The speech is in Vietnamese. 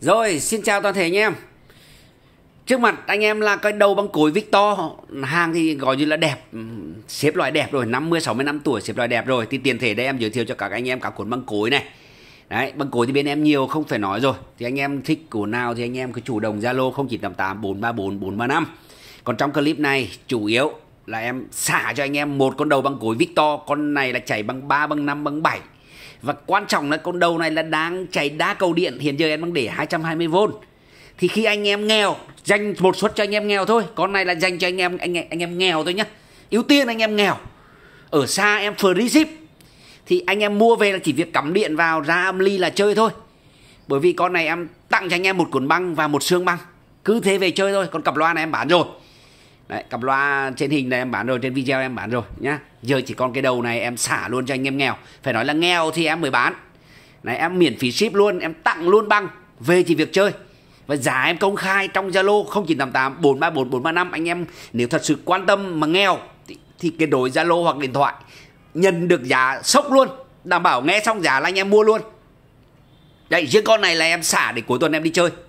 Rồi, xin chào toàn thể anh em. Trước mặt anh em là cái đầu bằng cối Victor, hàng thì gọi như là đẹp, ừ, xếp loại đẹp rồi, 50 60 năm tuổi xếp loại đẹp rồi. Thì tiền thể đây em giới thiệu cho các anh em cả cuốn băng cối này. Đấy, băng cối thì bên em nhiều không phải nói rồi. Thì anh em thích cuốn nào thì anh em cứ chủ động Zalo 0988 434 435. Còn trong clip này chủ yếu là em xả cho anh em một con đầu băng cối Victor, con này là chảy bằng 3 bằng 5 bằng 7 và quan trọng là con đầu này là đang cháy đá cầu điện hiện giờ em đang để 220V thì khi anh em nghèo dành một suất cho anh em nghèo thôi con này là dành cho anh em anh anh em nghèo thôi nhá ưu tiên anh em nghèo ở xa em free ship thì anh em mua về là chỉ việc cắm điện vào ra âm ly là chơi thôi bởi vì con này em tặng cho anh em một cuốn băng và một xương băng cứ thế về chơi thôi còn cặp loa này em bán rồi Đấy, cặp loa trên hình này em bán rồi trên video em bán rồi nhá giờ chỉ còn cái đầu này em xả luôn cho anh em nghèo phải nói là nghèo thì em mới bán này em miễn phí ship luôn em tặng luôn băng về thì việc chơi và giá em công khai trong Zalo 0988 434 435 anh em nếu thật sự quan tâm mà nghèo thì, thì cái đổi Zalo hoặc điện thoại nhận được giá sốc luôn đảm bảo nghe xong giá là anh em mua luôn đây riêng con này là em xả để cuối tuần em đi chơi